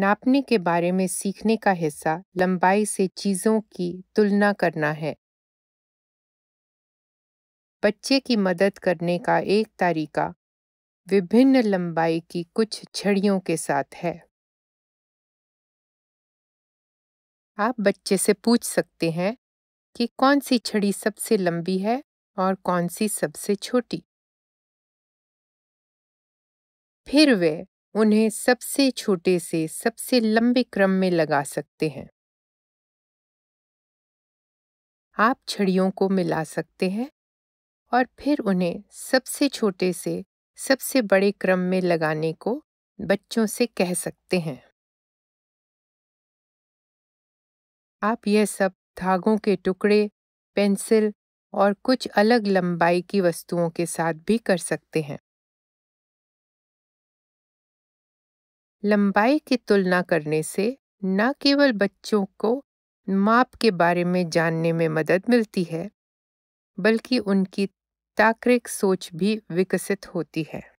नापने के बारे में सीखने का हिस्सा लंबाई से चीज़ों की तुलना करना है बच्चे की मदद करने का एक तरीका विभिन्न लंबाई की कुछ छड़ियों के साथ है आप बच्चे से पूछ सकते हैं कि कौन सी छड़ी सबसे लंबी है और कौन सी सबसे छोटी फिर वे उन्हें सबसे छोटे से सबसे लंबे क्रम में लगा सकते हैं आप छड़ियों को मिला सकते हैं और फिर उन्हें सबसे छोटे से सबसे बड़े क्रम में लगाने को बच्चों से कह सकते हैं आप यह सब धागों के टुकड़े पेंसिल और कुछ अलग लंबाई की वस्तुओं के साथ भी कर सकते हैं लंबाई की तुलना करने से न केवल बच्चों को माप के बारे में जानने में मदद मिलती है बल्कि उनकी ताकृक सोच भी विकसित होती है